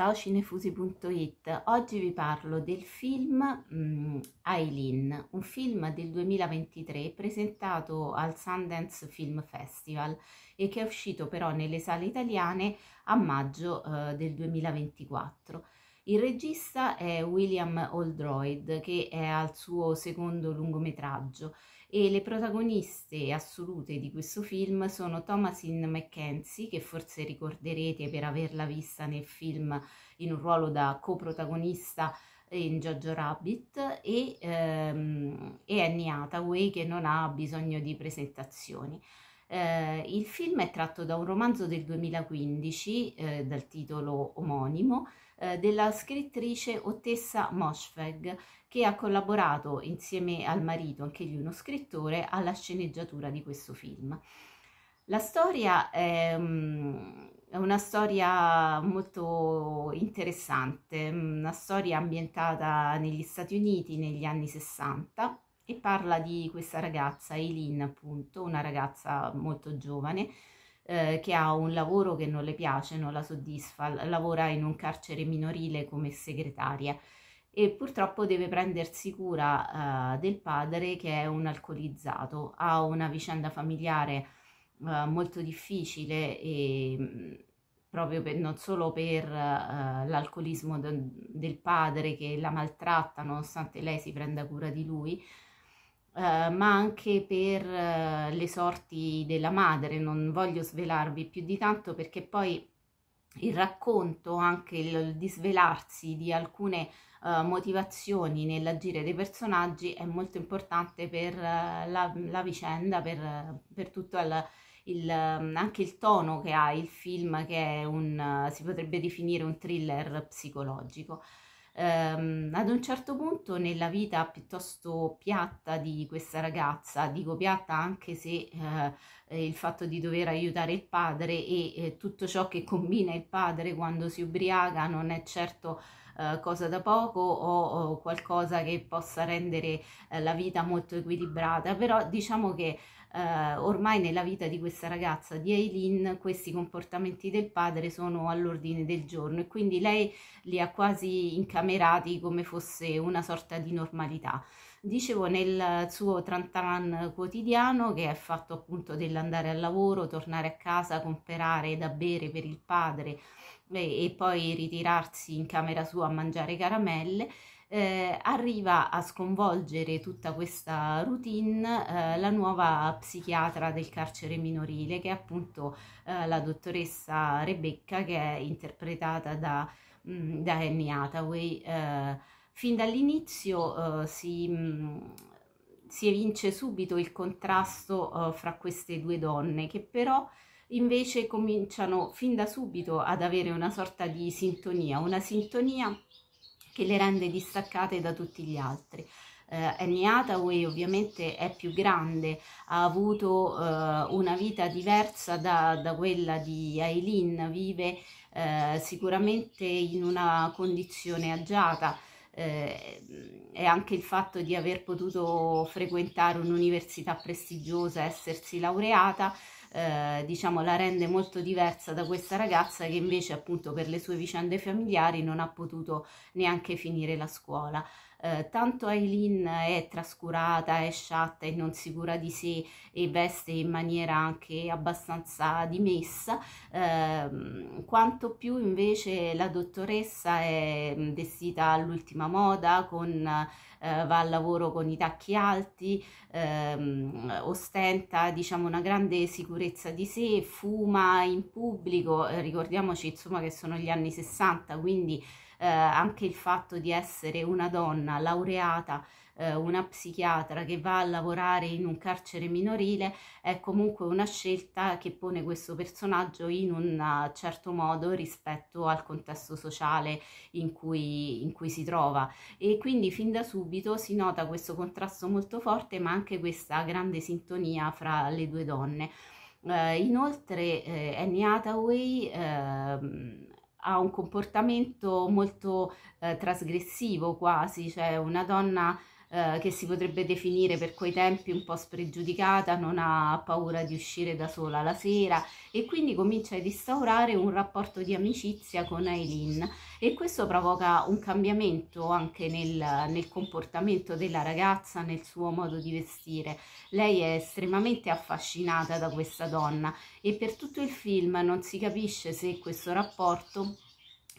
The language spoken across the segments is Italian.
Ciao cinefusi.it, oggi vi parlo del film mm, Aileen, un film del 2023 presentato al Sundance Film Festival e che è uscito però nelle sale italiane a maggio uh, del 2024. Il regista è William Oldroyd che è al suo secondo lungometraggio e le protagoniste assolute di questo film sono Thomasin McKenzie, che forse ricorderete per averla vista nel film in un ruolo da coprotagonista in Jojo Rabbit e, ehm, e Annie Hathaway che non ha bisogno di presentazioni. Eh, il film è tratto da un romanzo del 2015 eh, dal titolo omonimo eh, della scrittrice Ottessa Moschweg che ha collaborato insieme al marito, anche lui uno scrittore, alla sceneggiatura di questo film. La storia è, mm, è una storia molto interessante, mm, una storia ambientata negli Stati Uniti negli anni 60 e parla di questa ragazza, Eileen appunto, una ragazza molto giovane eh, che ha un lavoro che non le piace, non la soddisfa, lavora in un carcere minorile come segretaria e purtroppo deve prendersi cura eh, del padre che è un alcolizzato, ha una vicenda familiare eh, molto difficile e mm, proprio per, non solo per uh, l'alcolismo de, del padre che la maltratta nonostante lei si prenda cura di lui, eh, ma anche per eh, le sorti della madre. Non voglio svelarvi più di tanto perché poi il racconto, anche il disvelarsi di alcune uh, motivazioni nell'agire dei personaggi è molto importante per uh, la, la, vicenda, per, per tutto il, il, anche il tono che ha il film, che un, si potrebbe definire un thriller psicologico ehm, ad un certo punto nella vita piuttosto piatta di questa ragazza, dico piatta anche se eh, il fatto di dover aiutare il padre e eh, tutto ciò che combina il padre quando si ubriaca non è certo eh, cosa da poco o, o, qualcosa che possa rendere eh, la vita molto equilibrata, però diciamo che eh, ormai nella vita di questa ragazza, di Eileen, questi comportamenti del padre sono all'ordine del giorno e quindi lei li ha quasi incamerati come fosse una sorta di normalità. Dicevo nel suo trantan quotidiano che è fatto appunto dell'andare al lavoro, tornare a casa, comprare da bere per il padre e, eh, e poi ritirarsi in camera sua a mangiare caramelle, eh, arriva a sconvolgere tutta questa routine eh, la nuova psichiatra del carcere minorile che è appunto eh, la dottoressa Rebecca che è interpretata da, mh, mm, da Annie Hathaway. Eh, fin dall'inizio eh, si... Mh, mm, si evince subito il contrasto uh, fra queste due donne che però invece cominciano fin da subito ad avere una sorta di sintonia, una sintonia che le rende distaccate da tutti gli altri. Eh, Annie Hathaway ovviamente è più grande, ha avuto eh, una vita diversa da, da quella di Aileen, vive eh, sicuramente in una condizione agiata eh, e anche il fatto di aver potuto frequentare un'università prestigiosa, essersi laureata, eh, diciamo la rende molto diversa da questa ragazza che invece appunto per le sue vicende familiari non ha potuto neanche finire la scuola. Eh, tanto Aileen è trascurata, è sciatta e non sicura di sé e veste in maniera anche abbastanza dimessa, eh, quanto più invece la dottoressa è mm, vestita all'ultima moda, con, eh, va al lavoro con i tacchi alti, ehm, ostenta diciamo una grande sicurezza sicurezza di sé, fuma in pubblico, eh, ricordiamoci insomma che sono gli anni 60, quindi eh, anche il fatto di essere una donna laureata, eh, una psichiatra che va a lavorare in un carcere minorile è comunque una scelta che pone questo personaggio in un eh, certo modo rispetto al contesto sociale in cui, in cui si trova e quindi fin da subito si nota questo contrasto molto forte ma anche questa grande sintonia fra le due donne. Eh, inoltre eh, Annie Hathaway eh, ha un comportamento molto eh, trasgressivo quasi, cioè una donna eh, che si potrebbe definire per quei tempi un po' spregiudicata, non ha paura di uscire da sola la sera e quindi comincia ad instaurare un rapporto di amicizia con Eileen e questo provoca un cambiamento anche nel, nel comportamento della ragazza, nel suo modo di vestire. Lei è estremamente affascinata da questa donna e per tutto il film non si capisce se questo rapporto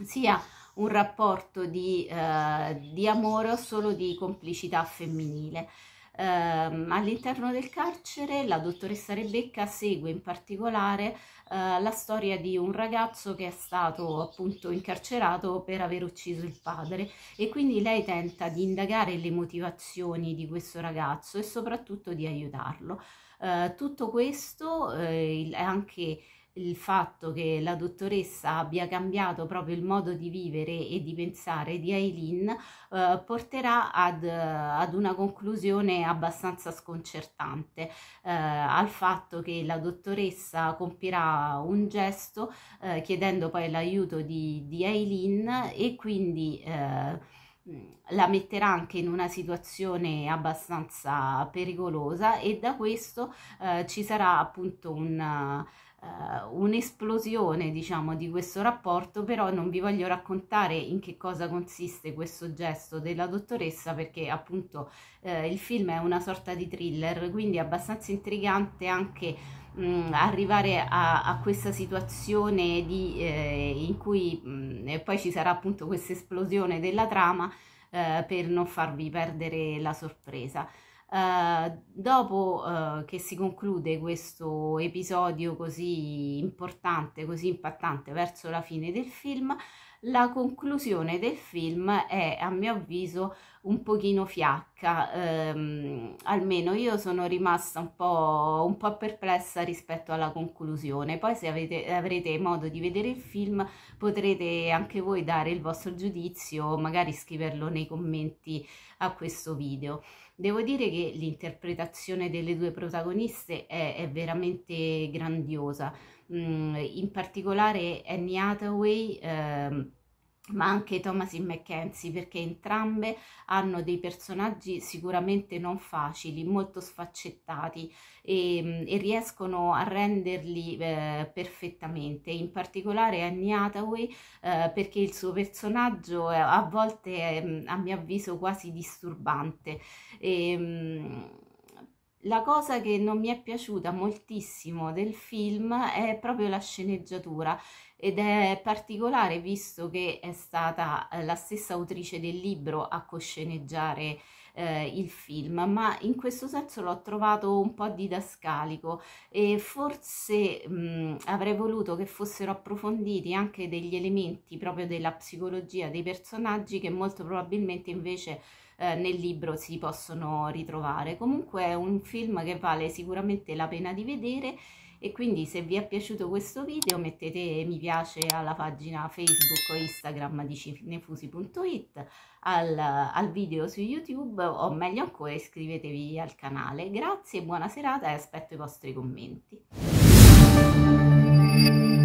sia un rapporto di, eh, di amore o solo di complicità femminile. Eh, all'interno del carcere la dottoressa Rebecca segue in particolare eh, la storia di un ragazzo che è stato appunto incarcerato per aver ucciso il padre e quindi lei tenta di indagare le motivazioni di questo ragazzo e soprattutto di aiutarlo. Eh, tutto questo è eh, anche il fatto che la dottoressa abbia cambiato proprio il modo di vivere e di pensare di Eileen eh, porterà ad, ad, una conclusione abbastanza sconcertante eh, al fatto che la dottoressa compirà un gesto eh, chiedendo poi l'aiuto di, di, Eileen e quindi eh, la metterà anche in una situazione abbastanza pericolosa e da questo eh, ci sarà appunto un uh, un'esplosione diciamo di questo rapporto però non vi voglio raccontare in che cosa consiste questo gesto della dottoressa perché appunto uh, il film è una sorta di thriller quindi è abbastanza intrigante anche mh, mm, arrivare a, a, questa situazione di, eh, in cui mh, mm, poi ci sarà appunto questa esplosione della trama eh, per non farvi perdere la sorpresa. Eh, dopo uh, che si conclude questo episodio così importante, così impattante verso la fine del film, la conclusione del film è a mio avviso un pochino fiacca, ehm, almeno io sono rimasta un po', un po', perplessa rispetto alla conclusione, poi se avete, avrete modo di vedere il film potrete anche voi dare il vostro giudizio, magari scriverlo nei commenti a questo video. Devo dire che l'interpretazione delle due protagoniste è, è veramente grandiosa, mm, in particolare Annie Hathaway. Eh, ma anche Thomas e Mackenzie perché entrambe hanno dei personaggi sicuramente non facili, molto sfaccettati e, ehm, e riescono a renderli eh, perfettamente, in particolare Annie Hathaway eh, perché il suo personaggio a volte è ehm, a mio avviso quasi disturbante. E, ehm, la cosa che non mi è piaciuta moltissimo del film è proprio la sceneggiatura ed è particolare visto che è stata eh, la stessa autrice del libro a cosceneggiare eh, il film, ma in questo senso l'ho trovato un po' didascalico e forse mh, mm, avrei voluto che fossero approfonditi anche degli elementi proprio della psicologia dei personaggi che molto probabilmente invece eh, nel libro si possono ritrovare. Comunque è un film che vale sicuramente la pena di vedere e quindi se vi è piaciuto questo video mettete mi piace alla pagina Facebook o Instagram di cinefusi.it, al, al video su YouTube o meglio ancora iscrivetevi al canale. Grazie, buona serata e aspetto i vostri commenti.